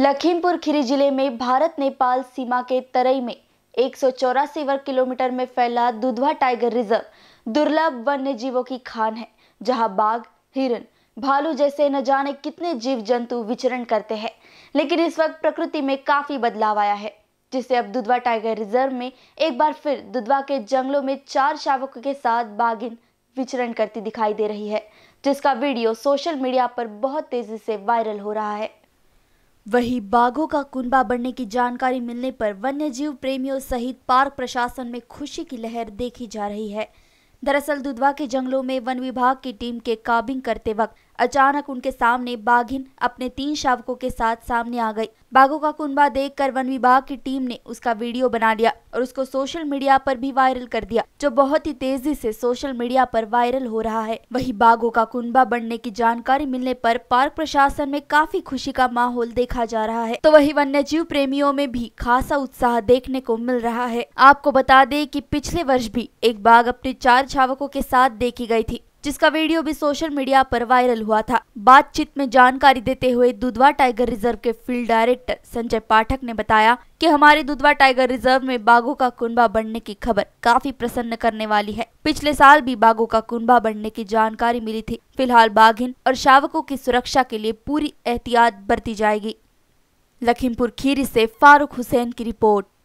लखीमपुर खीरी जिले में भारत नेपाल सीमा के तरई में एक वर्ग किलोमीटर में फैला दुधवा टाइगर रिजर्व दुर्लभ वन्य जीवों की खान है जहां बाघ हिरन भालू जैसे न जाने कितने जीव जंतु विचरण करते हैं लेकिन इस वक्त प्रकृति में काफी बदलाव आया है जिससे अब दुधवा टाइगर रिजर्व में एक बार फिर दुधवा के जंगलों में चार शावकों के साथ बागिन विचरण करती दिखाई दे रही है जिसका वीडियो सोशल मीडिया पर बहुत तेजी से वायरल हो रहा है वहीं बाघों का कुंबा बढ़ने की जानकारी मिलने पर वन्य जीव प्रेमियों सहित पार्क प्रशासन में खुशी की लहर देखी जा रही है दरअसल दुधवा के जंगलों में वन विभाग की टीम के काबिंग करते वक्त अचानक उनके सामने बाघिन अपने तीन शावकों के साथ सामने आ गई बाघों का कुनबा देखकर वन विभाग की टीम ने उसका वीडियो बना लिया और उसको सोशल मीडिया पर भी वायरल कर दिया जो बहुत ही तेजी से सोशल मीडिया पर वायरल हो रहा है वही बाघों का कुनबा बढ़ने की जानकारी मिलने पर पार्क प्रशासन में काफी खुशी का माहौल देखा जा रहा है तो वही वन्य जीव प्रेमियों में भी खासा उत्साह देखने को मिल रहा है आपको बता दे की पिछले वर्ष भी एक बाघ अपने चार छावकों के साथ देखी गयी थी जिसका वीडियो भी सोशल मीडिया पर वायरल हुआ था बातचीत में जानकारी देते हुए दुधवा टाइगर रिजर्व के फील्ड डायरेक्टर संजय पाठक ने बताया कि हमारे दुधवा टाइगर रिजर्व में बाघों का कुंबा बढ़ने की खबर काफी प्रसन्न करने वाली है पिछले साल भी बाघों का कुंबा बढ़ने की जानकारी मिली थी फिलहाल बाघिन और शावकों की सुरक्षा के लिए पूरी एहतियात बरती जाएगी लखीमपुर खीरी ऐसी फारूक हुसैन की रिपोर्ट